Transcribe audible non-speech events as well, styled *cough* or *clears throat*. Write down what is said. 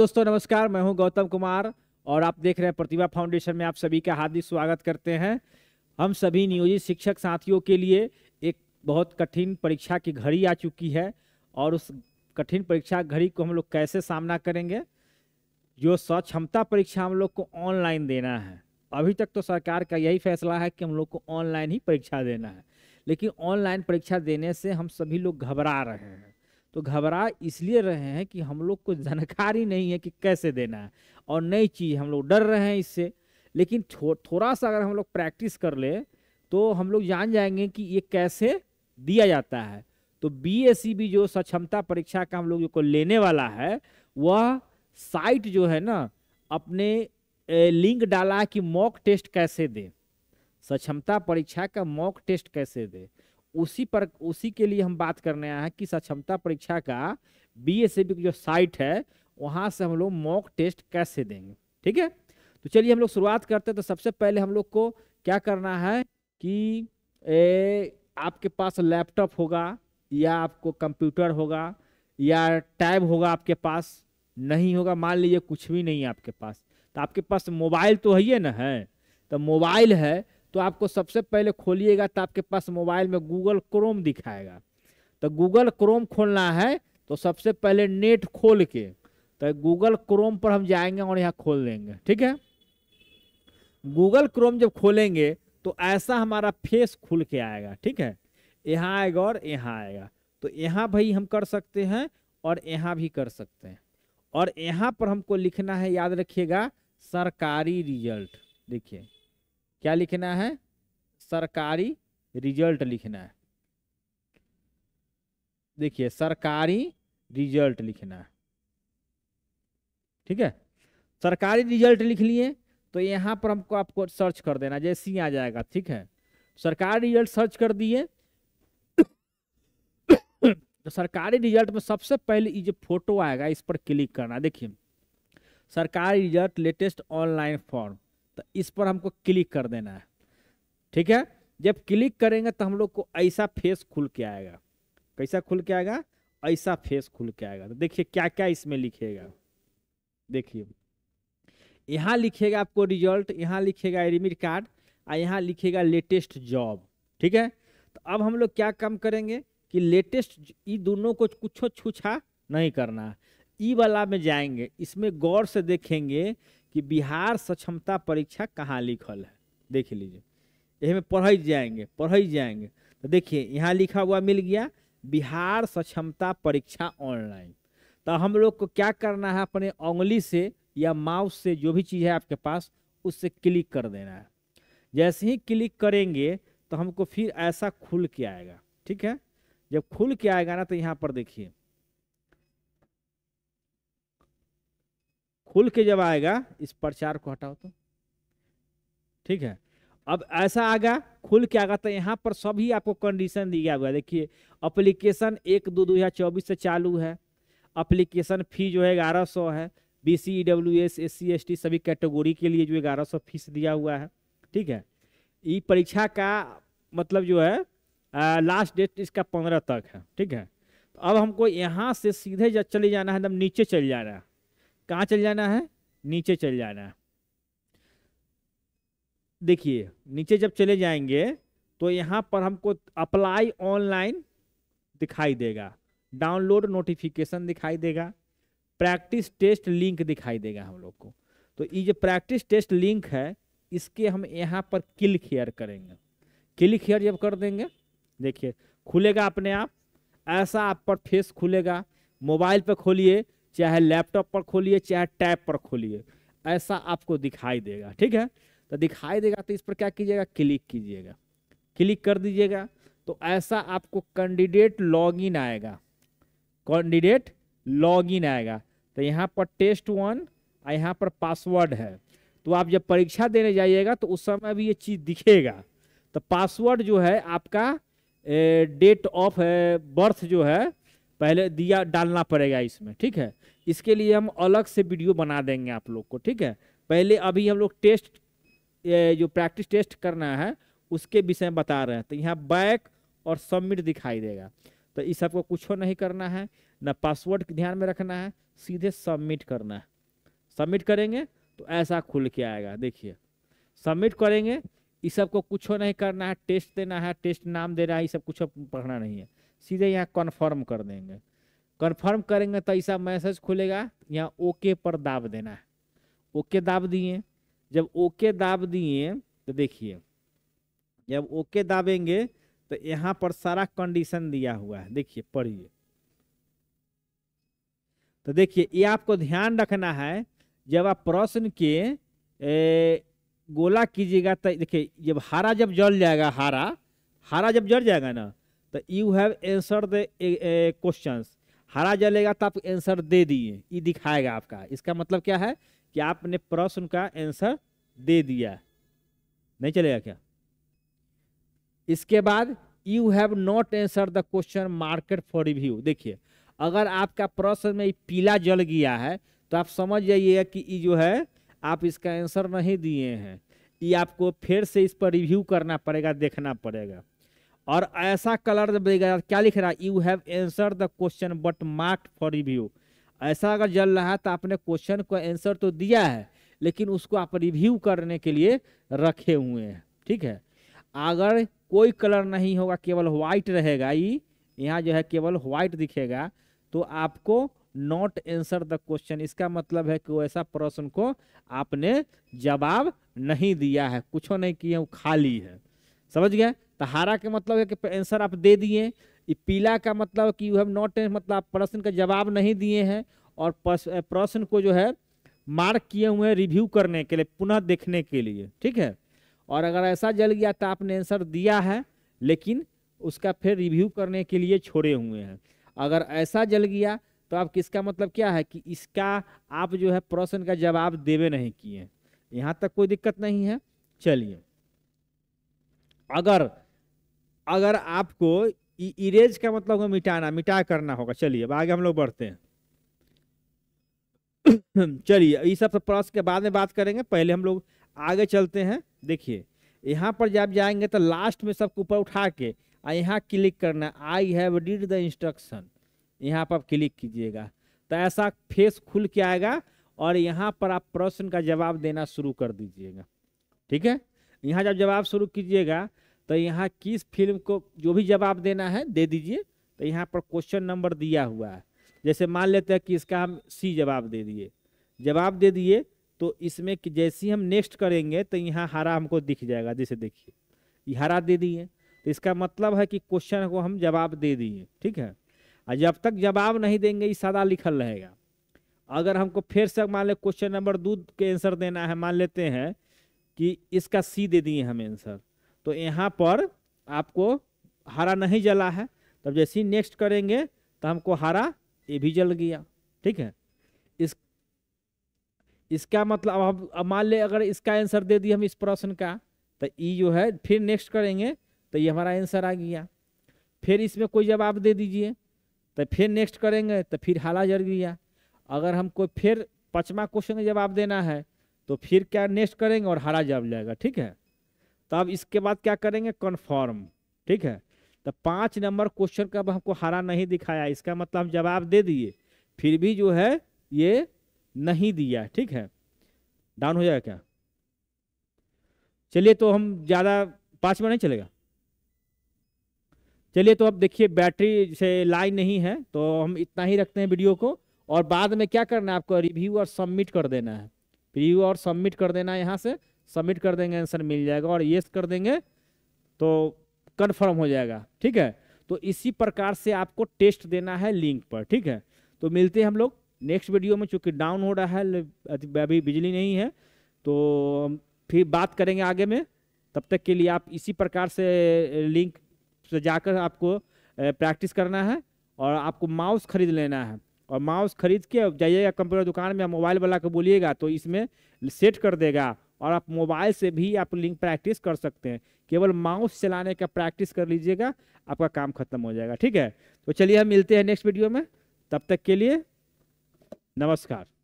दोस्तों नमस्कार मैं हूं गौतम कुमार और आप देख रहे हैं प्रतिभा फाउंडेशन में आप सभी का हार्दिक स्वागत करते हैं हम सभी नियोजित शिक्षक साथियों के लिए एक बहुत कठिन परीक्षा की घड़ी आ चुकी है और उस कठिन परीक्षा घड़ी को हम लोग कैसे सामना करेंगे जो सक्षमता परीक्षा हम लोग को ऑनलाइन देना है अभी तक तो सरकार का यही फैसला है कि हम लोग को ऑनलाइन ही परीक्षा देना है लेकिन ऑनलाइन परीक्षा देने से हम सभी लोग घबरा रहे हैं तो घबरा इसलिए रहे हैं कि हम लोग को जानकारी नहीं है कि कैसे देना है और नई चीज़ हम लोग डर रहे हैं इससे लेकिन थो, थोड़ा सा अगर हम लोग प्रैक्टिस कर ले तो हम लोग जान जाएंगे कि ये कैसे दिया जाता है तो बी भी जो सक्षमता परीक्षा का हम लोग को लेने वाला है वह साइट जो है ना अपने लिंक डाला कि मॉक टेस्ट कैसे दे सक्षमता परीक्षा का मॉक टेस्ट कैसे दे उसी पर उसी के लिए हम बात करने आए हैं कि सक्षमता परीक्षा का बी एस की जो साइट है वहाँ से हम लोग मॉक टेस्ट कैसे देंगे ठीक है तो चलिए हम लोग शुरुआत करते हैं तो सबसे पहले हम लोग को क्या करना है कि ए, आपके पास लैपटॉप होगा या आपको कंप्यूटर होगा या टैब होगा आपके पास नहीं होगा मान लीजिए कुछ भी नहीं है आपके पास तो आपके पास मोबाइल तो है ना है तो मोबाइल है तो आपको सबसे पहले खोलिएगा तो आपके पास मोबाइल में गूगल क्रोम दिखाएगा तो गूगल क्रोम खोलना है तो सबसे पहले नेट खोल के तो गूगल क्रोम पर हम जाएंगे और यहाँ खोल देंगे ठीक है गूगल क्रोम जब खोलेंगे तो ऐसा हमारा फेस खुल के आएगा ठीक है यहाँ आएगा और यहाँ आएगा तो यहाँ भाई हम कर सकते हैं और यहाँ भी कर सकते हैं और यहाँ पर हमको लिखना है याद रखिएगा सरकारी रिजल्ट देखिए क्या लिखना है सरकारी रिजल्ट लिखना है देखिए सरकारी रिजल्ट लिखना है ठीक है सरकारी रिजल्ट लिख लिए तो यहाँ पर हमको आपको सर्च कर देना जैसे ही आ जाएगा ठीक है सरकारी रिजल्ट सर्च कर दिए तो सरकारी रिजल्ट में सबसे पहले ये जो फोटो आएगा इस पर क्लिक करना देखिए सरकारी रिजल्ट लेटेस्ट ऑनलाइन फॉर्म तो इस पर हमको क्लिक कर देना है ठीक है जब क्लिक करेंगे तो हम लोग को ऐसा फेस खुल के आएगा कैसा खुल के आएगा ऐसा फेस खुल के आएगा तो देखिए क्या क्या इसमें लिखेगा देखिए यहाँ लिखेगा आपको रिजल्ट यहाँ लिखेगा एडमिट कार्ड और यहाँ लिखेगा लेटेस्ट जॉब ठीक है तो अब हम लोग क्या काम करेंगे कि लेटेस्ट ये दोनों को कुछ छूछा नहीं करना ई वाला में जाएंगे इसमें गौर से देखेंगे कि बिहार सक्षमता परीक्षा कहाँ लिखल है देख लीजिए यही में पढ़ जाएंगे पढ़ जाएंगे तो देखिए यहाँ लिखा हुआ मिल गया बिहार सक्षमता परीक्षा ऑनलाइन तो हम लोग को क्या करना है अपने उंगली से या माउस से जो भी चीज़ है आपके पास उससे क्लिक कर देना है जैसे ही क्लिक करेंगे तो हमको फिर ऐसा खुल के आएगा ठीक है जब खुल के आएगा ना तो यहाँ पर देखिए खुल के जब आएगा इस प्रचार को हटाओ तो ठीक है अब ऐसा आ गया खुल के आ गया तो यहाँ पर सभी आपको कंडीशन दिया हुआ है देखिए अप्लीकेशन एक दो दो हज़ार चौबीस से चालू है अप्लीकेशन फी जो है ग्यारह सौ है B C E W S S C S T सभी कैटेगोरी के लिए जो ग्यारह सौ फीस दिया हुआ है ठीक है ये परीक्षा का मतलब जो है आ, लास्ट डेट इसका पंद्रह तक है ठीक है तो अब हमको यहाँ से सीधे जब चले जाना है एकदम नीचे चले जाना है कहाँ चल जाना है नीचे चल जाना है देखिए नीचे जब चले जाएंगे तो यहाँ पर हमको अप्लाई ऑनलाइन दिखाई देगा डाउनलोड नोटिफिकेशन दिखाई देगा प्रैक्टिस टेस्ट लिंक दिखाई देगा हम लोग को तो ये जो प्रैक्टिस टेस्ट लिंक है इसके हम यहाँ पर क्लिक हेयर करेंगे क्लिक हेयर जब कर देंगे देखिए खुलेगा अपने आप ऐसा आप पर फेस खुलेगा मोबाइल पर खोलिए चाहे लैपटॉप पर खोलिए चाहे टैब पर खोलिए ऐसा आपको दिखाई देगा ठीक है तो दिखाई देगा तो इस पर क्या कीजिएगा क्लिक कीजिएगा क्लिक कर दीजिएगा तो ऐसा आपको कैंडिडेट लॉगिन आएगा कैंडिडेट लॉगिन आएगा तो यहाँ पर टेस्ट वन और यहाँ पर पासवर्ड है तो आप जब परीक्षा देने जाइएगा तो उस समय भी ये चीज़ दिखेगा तो पासवर्ड जो है आपका डेट ऑफ बर्थ जो है पहले दिया डालना पड़ेगा इसमें ठीक है इसके लिए हम अलग से वीडियो बना देंगे आप लोग को ठीक है पहले अभी हम लोग टेस्ट जो प्रैक्टिस टेस्ट करना है उसके विषय में बता रहे हैं तो यहाँ बैक और सबमिट दिखाई देगा तो इस सबको कुछ नहीं करना है ना पासवर्ड ध्यान में रखना है सीधे सबमिट करना है सबमिट करेंगे तो ऐसा खुल के आएगा देखिए सबमिट करेंगे इस सबको कुछ नहीं करना है टेस्ट देना है टेस्ट नाम देना है ये सब कुछ पढ़ना नहीं है सीधे यहाँ कन्फर्म कर देंगे कन्फर्म करेंगे तो ऐसा मैसेज खुलेगा यहाँ ओके पर दाब देना है ओके दाब दिए जब ओके दाब दिए तो देखिए जब ओके दाबेंगे तो यहाँ पर सारा कंडीशन दिया हुआ है देखिए पढ़िए तो देखिए ये आपको ध्यान रखना है जब आप प्रश्न के ए, गोला कीजिएगा तो देखिए जब हरा जब जल जाएगा हरा हरा जब जल जाएगा ना तो you have answer the question हरा जलेगा तो आप एंसर दे दिए ये दिखाएगा आपका इसका मतलब क्या है कि आपने प्रश्न का आंसर दे दिया नहीं चलेगा क्या इसके बाद you have not answer the question marked for review देखिए अगर आपका प्रश्न में पीला जल गया है तो आप समझ जाइएगा कि ये जो है आप इसका आंसर नहीं दिए हैं ये आपको फिर से इस पर रिव्यू करना पड़ेगा देखना पड़ेगा और ऐसा कलर जब देगा क्या लिख रहा है you have answer the question but mark for review ऐसा अगर जल रहा है तो आपने क्वेश्चन को आंसर तो दिया है लेकिन उसको आप रिव्यू करने के लिए रखे हुए हैं ठीक है अगर कोई कलर नहीं होगा केवल व्हाइट रहेगा ये यहाँ जो है केवल व्हाइट दिखेगा तो आपको नॉट एंसर द क्वेश्चन इसका मतलब है कि वो ऐसा प्रश्न को आपने जवाब नहीं दिया है कुछ नहीं किए वो खाली है समझ गए तो हरा का मतलब है कि आंसर आप दे दिए पीला का मतलब कि यू हैव नॉट मतलब आप प्रश्न का जवाब नहीं दिए हैं और प्रश्न को जो है मार्क किए हुए हैं रिव्यू करने के लिए पुनः देखने के लिए ठीक है और अगर ऐसा जल गया तो आपने आंसर दिया है लेकिन उसका फिर रिव्यू करने के लिए छोड़े हुए हैं अगर ऐसा जल गया तो आप किसका मतलब क्या है कि इसका आप जो है प्रश्न का जवाब देवे नहीं किए यहाँ तक कोई दिक्कत नहीं है चलिए अगर अगर आपको इरेज का मतलब होगा मिटाना मिटा करना होगा चलिए अब आगे हम लोग बढ़ते हैं *clears throat* चलिए ये सब तो प्लस के बाद में बात करेंगे पहले हम लोग आगे चलते हैं देखिए यहाँ पर जब जाएंगे तो लास्ट में सबको ऊपर उठा के यहाँ क्लिक करना I have read the instruction यहाँ पर आप क्लिक कीजिएगा तो ऐसा फेस खुल के आएगा और यहाँ पर आप प्रश्न का जवाब देना शुरू कर दीजिएगा ठीक है यहाँ जब जवाब शुरू कीजिएगा तो यहाँ किस फिल्म को जो भी जवाब देना है दे दीजिए तो यहाँ पर क्वेश्चन नंबर दिया हुआ है जैसे मान लेते हैं कि इसका हम सी जवाब दे दिए जवाब दे दिए तो इसमें कि जैसी हम नेक्स्ट करेंगे तो यहाँ हरा हमको दिख जाएगा जैसे देखिए हरा दे दिए तो इसका मतलब है कि क्वेश्चन को हम जवाब दे दिए ठीक है और जब तक जवाब नहीं देंगे ये सदा लिखल रहेगा अगर हमको फिर से मान लें क्वेश्चन नंबर दो के आंसर देना है मान लेते हैं कि इसका सी दे दिए हमें आंसर तो यहाँ पर आपको हरा नहीं जला है तब जैसे ही नेक्स्ट करेंगे तो हमको हरा ये भी जल गया ठीक है इस इसका मतलब अब अब मान ले अगर इसका आंसर दे दिए हम इस प्रश्न का तो ई जो है फिर नेक्स्ट करेंगे तो ये हमारा आंसर आ गया फिर इसमें कोई जवाब दे दीजिए तो फिर नेक्स्ट करेंगे तो फिर हाला जल गया अगर हमको फिर पचवा क्वेश्चन का जवाब देना है तो फिर क्या नेक्स्ट करेंगे और हरा जब जाएगा ठीक है तो अब इसके बाद क्या करेंगे कन्फर्म ठीक है तो पाँच नंबर क्वेश्चन का अब हमको हरा नहीं दिखाया इसका मतलब हम जवाब दे दिए फिर भी जो है ये नहीं दिया ठीक है डाउन हो जाएगा क्या चलिए तो हम ज़्यादा पाँच में नहीं चलेगा चलिए तो अब देखिए बैटरी से लाइन नहीं है तो हम इतना ही रखते हैं वीडियो को और बाद में क्या करना है आपको रिव्यू और सबमिट कर देना है प्रीव्यू और सबमिट कर देना है यहाँ से सबमिट कर देंगे आंसर मिल जाएगा और येस कर देंगे तो कन्फर्म हो जाएगा ठीक है तो इसी प्रकार से आपको टेस्ट देना है लिंक पर ठीक है तो मिलते हैं हम लोग नेक्स्ट वीडियो में चूँकि डाउन हो रहा है अभी बिजली नहीं है तो फिर बात करेंगे आगे में तब तक के लिए आप इसी प्रकार से लिंक से जाकर आपको प्रैक्टिस करना है और आपको माउस खरीद लेना है और माउस खरीद के जाइएगा कंप्यूटर दुकान में मोबाइल वाला को बोलिएगा तो इसमें सेट कर देगा और आप मोबाइल से भी आप लिंक प्रैक्टिस कर सकते हैं केवल माउस चलाने का प्रैक्टिस कर लीजिएगा आपका काम खत्म हो जाएगा ठीक है तो चलिए हम मिलते हैं नेक्स्ट वीडियो में तब तक के लिए नमस्कार